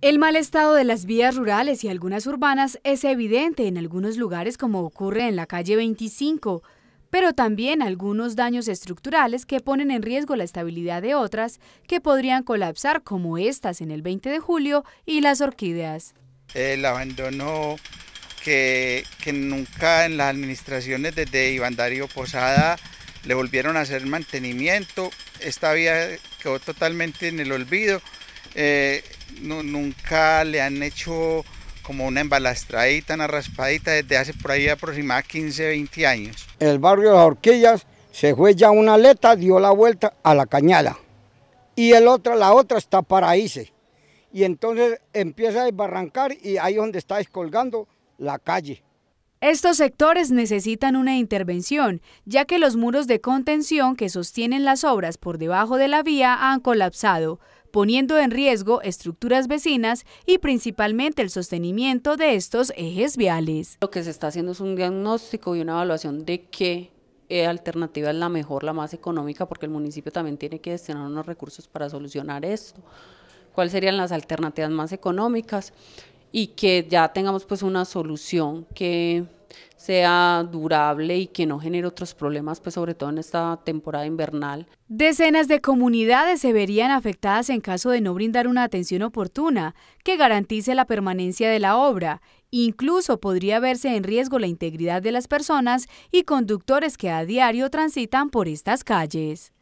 El mal estado de las vías rurales y algunas urbanas es evidente en algunos lugares como ocurre en la calle 25, pero también algunos daños estructurales que ponen en riesgo la estabilidad de otras que podrían colapsar como estas en el 20 de julio y las orquídeas. El abandono que, nunca en las administraciones desde Ivandario Posada le volvieron a hacer mantenimiento, esta vía quedó totalmente en el olvido. Eh, nunca le han hecho como una embalastradita, una raspadita desde hace por ahí aproximadamente 15, 20 años. El barrio de las Horquillas se fue ya una aleta, dio la vuelta a la cañada y el otro la otra está paraíse. Y entonces empieza a desbarrancar y ahí es donde está descolgando la calle. Estos sectores necesitan una intervención, ya que los muros de contención que sostienen las obras por debajo de la vía han colapsado poniendo en riesgo estructuras vecinas y principalmente el sostenimiento de estos ejes viales. Lo que se está haciendo es un diagnóstico y una evaluación de qué eh, alternativa es la mejor, la más económica, porque el municipio también tiene que destinar unos recursos para solucionar esto. ¿Cuáles serían las alternativas más económicas? Y que ya tengamos pues una solución que sea durable y que no genere otros problemas, pues sobre todo en esta temporada invernal. Decenas de comunidades se verían afectadas en caso de no brindar una atención oportuna que garantice la permanencia de la obra. Incluso podría verse en riesgo la integridad de las personas y conductores que a diario transitan por estas calles.